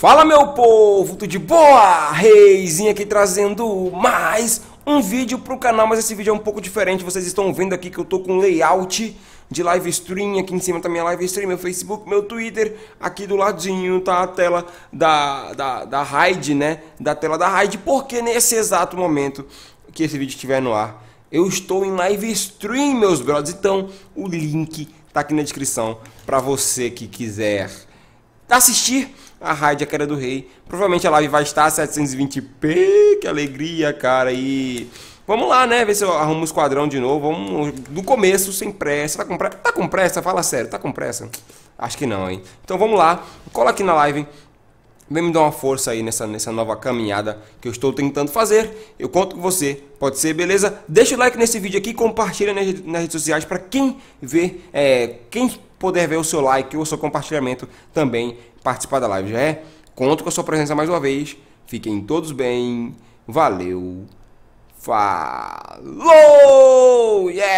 Fala meu povo, tudo de boa? Reizinho aqui trazendo mais um vídeo para o canal, mas esse vídeo é um pouco diferente. Vocês estão vendo aqui que eu tô com layout de live stream aqui em cima da tá minha live stream, meu Facebook, meu Twitter, aqui do ladinho tá a tela da, da, da Raid, né? Da tela da Raid, porque nesse exato momento que esse vídeo estiver no ar, eu estou em live stream, meus brothers. Então, o link tá aqui na descrição para você que quiser assistir a Rádio Queda do Rei. Provavelmente a live vai estar a 720p, que alegria, cara. E vamos lá, né? Ver se eu arrumo o esquadrão de novo. Vamos do começo, sem pressa. Tá com pressa? Tá com pressa? Fala sério, tá com pressa? Acho que não, hein? Então vamos lá, cola aqui na live. Vem me dar uma força aí nessa, nessa nova caminhada que eu estou tentando fazer. Eu conto com você, pode ser, beleza? Deixa o like nesse vídeo aqui, compartilha nas, nas redes sociais para quem vê, é, quem poder ver o seu like ou o seu compartilhamento também participar da live. Já é? Conto com a sua presença mais uma vez. Fiquem todos bem. Valeu. Falou! Yeah!